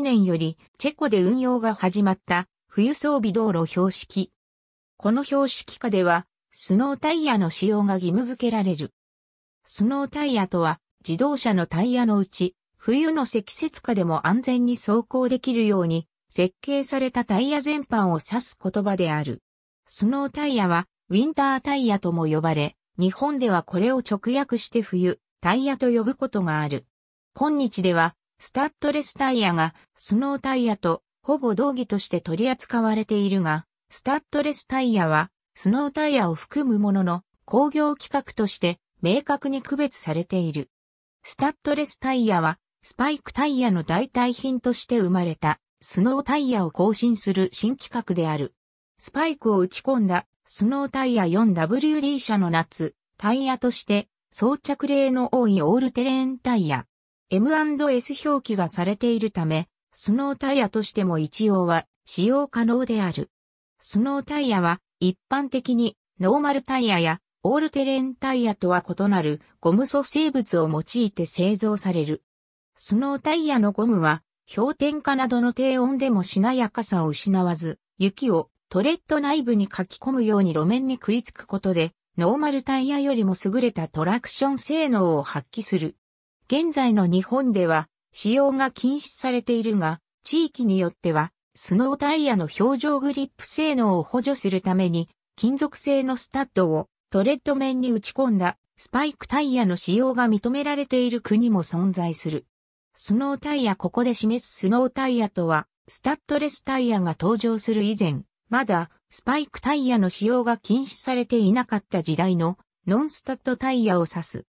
年よりチェコで運用が始まった冬装備道路標識。この標識下ではスノータイヤの使用が義務付けられる。スノータイヤとは自動車のタイヤのうち冬の積雪下でも安全に走行できるように設計されたタイヤ全般を指す言葉である。スノータイヤはウィンタータイヤとも呼ばれ、日本ではこれを直訳して冬タイヤと呼ぶことがある。今日ではスタッドレスタイヤがスノータイヤとほぼ同義として取り扱われているが、スタッドレスタイヤはスノータイヤを含むものの工業規格として明確に区別されている。スタッドレスタイヤはスパイクタイヤの代替品として生まれたスノータイヤを更新する新規格である。スパイクを打ち込んだスノータイヤ 4WD 車の夏、タイヤとして装着例の多いオールテレーンタイヤ、M&S 表記がされているため、スノータイヤとしても一応は使用可能である。スノータイヤは一般的にノーマルタイヤやオールテレンタイヤとは異なるゴム素生物を用いて製造される。スノータイヤのゴムは氷点下などの低温でもしなやかさを失わず、雪をトレッド内部に書き込むように路面に食いつくことで、ノーマルタイヤよりも優れたトラクション性能を発揮する。現在の日本では使用が禁止されているが、地域によってはスノータイヤの表情グリップ性能を補助するために金属製のスタッドをトレッド面に打ち込んだスパイクタイヤの使用が認められている国も存在する。スノータイヤここで示すスノータイヤとは、スタッドレスタイヤが登場する以前、まだスパイクタイヤの使用が禁止されていなかった時代のノンスタッドタイヤを指す。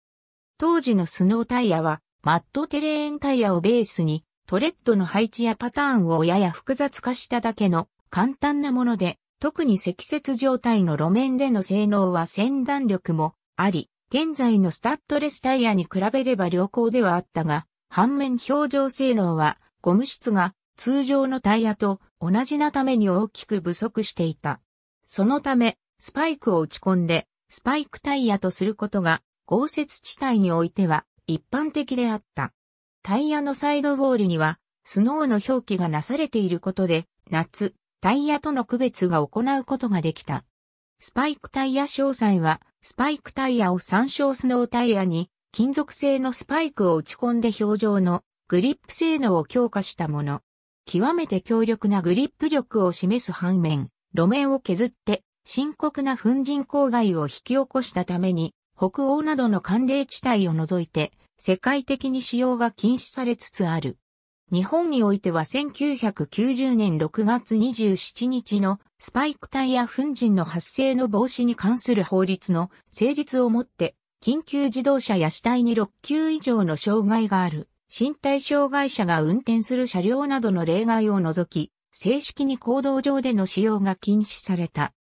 当時のスノータイヤは、マットテレーンタイヤをベースに、トレッドの配置やパターンをやや複雑化しただけの簡単なもので、特に積雪状態の路面での性能は先弾力もあり、現在のスタッドレスタイヤに比べれば良好ではあったが、反面表情性能はゴム質が通常のタイヤと同じなために大きく不足していた。そのため、スパイクを打ち込んで、スパイクタイヤとすることが豪雪地帯においては一般的であった。タイヤのサイドウォールには、スノーの表記がなされていることで、夏、タイヤとの区別が行うことができた。スパイクタイヤ詳細は、スパイクタイヤを参照スノータイヤに、金属製のスパイクを打ち込んで表情のグリップ性能を強化したもの。極めて強力なグリップ力を示す反面、路面を削って深刻な粉塵公害を引き起こしたために、北欧などの寒冷地帯を除いて、世界的に使用が禁止されつつある。日本においては1990年6月27日のスパイク体や粉塵の発生の防止に関する法律の成立をもって、緊急自動車や死体に6級以上の障害がある、身体障害者が運転する車両などの例外を除き、正式に行動上での使用が禁止された。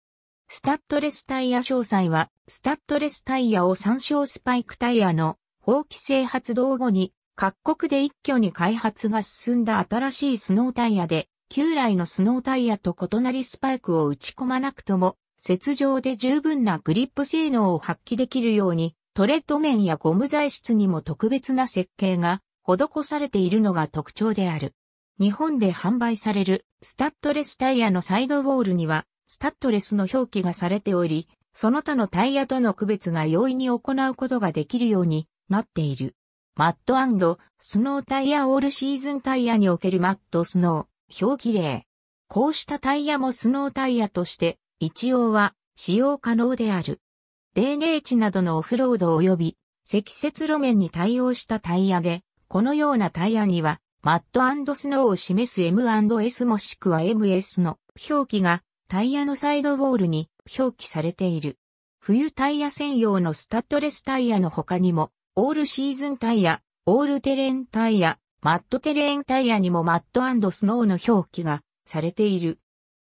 スタッドレスタイヤ詳細は、スタッドレスタイヤを参照スパイクタイヤの法規制発動後に、各国で一挙に開発が進んだ新しいスノータイヤで、旧来のスノータイヤと異なりスパイクを打ち込まなくとも、雪上で十分なグリップ性能を発揮できるように、トレッド面やゴム材質にも特別な設計が施されているのが特徴である。日本で販売されるスタッドレスタイヤのサイドウォールには、スタッドレスの表記がされており、その他のタイヤとの区別が容易に行うことができるようになっている。マットスノータイヤオールシーズンタイヤにおけるマットスノー表記例。こうしたタイヤもスノータイヤとして一応は使用可能である。泥冷値などのオフロード及び積雪路面に対応したタイヤで、このようなタイヤにはマットスノーを示す M&S もしくは MS の表記がタイヤのサイドウォールに表記されている。冬タイヤ専用のスタッドレスタイヤの他にも、オールシーズンタイヤ、オールテレンタイヤ、マットテレンタイヤにもマットスノーの表記がされている。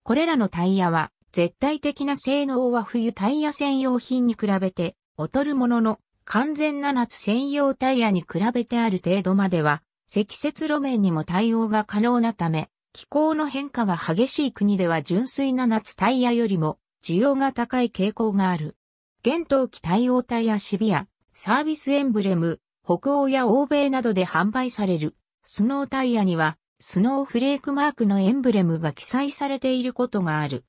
これらのタイヤは、絶対的な性能は冬タイヤ専用品に比べて劣るものの、完全な夏専用タイヤに比べてある程度までは、積雪路面にも対応が可能なため、気候の変化が激しい国では純粋な夏タイヤよりも需要が高い傾向がある。現冬季対応タイヤシビア、サービスエンブレム、北欧や欧米などで販売されるスノータイヤにはスノーフレークマークのエンブレムが記載されていることがある。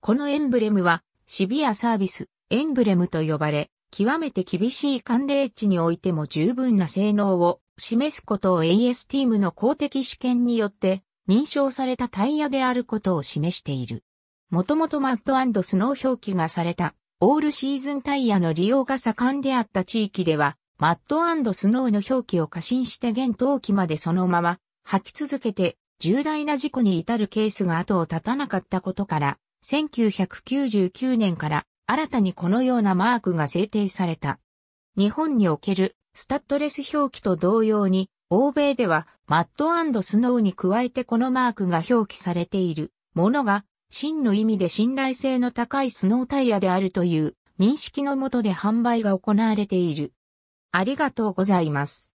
このエンブレムはシビアサービス、エンブレムと呼ばれ、極めて厳しい寒冷地においても十分な性能を示すことを AS ティームの公的試験によって認証されたタイヤであることを示している。もともとマッドスノー表記がされたオールシーズンタイヤの利用が盛んであった地域では、マッドスノーの表記を過信して現当期までそのまま履き続けて重大な事故に至るケースが後を絶たなかったことから、1999年から新たにこのようなマークが制定された。日本におけるスタッドレス表記と同様に、欧米ではマットスノーに加えてこのマークが表記されているものが真の意味で信頼性の高いスノータイヤであるという認識のもとで販売が行われている。ありがとうございます。